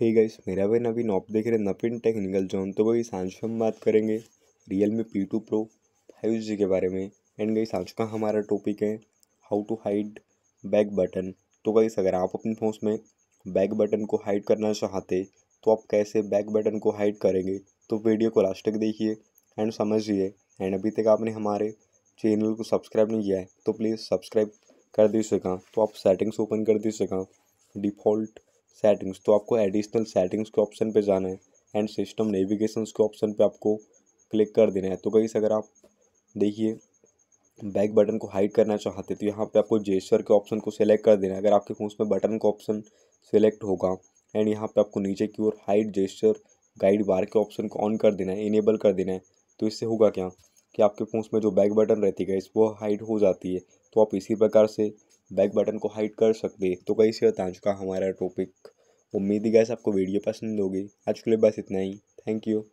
hey guys मेरा भाई नवीन आप देख रहे नवीन टेक्निकल जोन तो भाई सांझ हम बात करेंगे Realme P two pro five G के बारे में एंड गई सांझ का हमारा टॉपिक है how to hide back button तो गाइस अगर आप अपने फोन में बैक बटन को हाइड करना चाहते तो आप कैसे बैक बटन को हाइड करेंगे तो वीडियो को लास्ट तक देखिए एंड समझिए एंड अभी तक आपने हमारे चैनल को सब्सक्राइब नहीं किया है तो प्लीज़ सब्सक्राइब कर दीजिएगा तो आप सेटिंग्स ओपन कर दीजिएगा डिफ़ॉल्ट सेटिंग्स तो आपको एडिशनल सेटिंग्स के ऑप्शन पे जाना है एंड सिस्टम नेविगेशन के ऑप्शन पे आपको क्लिक कर देना है तो कहीं अगर आप देखिए बैक बटन को हाइड करना चाहते तो यहाँ पे आपको जेस्टर के ऑप्शन को सिलेक्ट कर देना है अगर आपके फोन में बटन का ऑप्शन सिलेक्ट होगा एंड यहाँ पे आपको नीचे की ओर हाइड जेस्टर गाइड बार के ऑप्शन को ऑन कर देना है इनेबल कर देना है तो इससे होगा क्या कि आपके फ़ोन में जो बैक बटन रहती है इस वो हाइड हो जाती है तो आप इसी प्रकार से बैक बटन को हाइड कर सकते तो कहीं से बता चुका हमारा टॉपिक उम्मीद ही गैस आपको वीडियो पसंद होगी आज के लिए बस इतना ही थैंक यू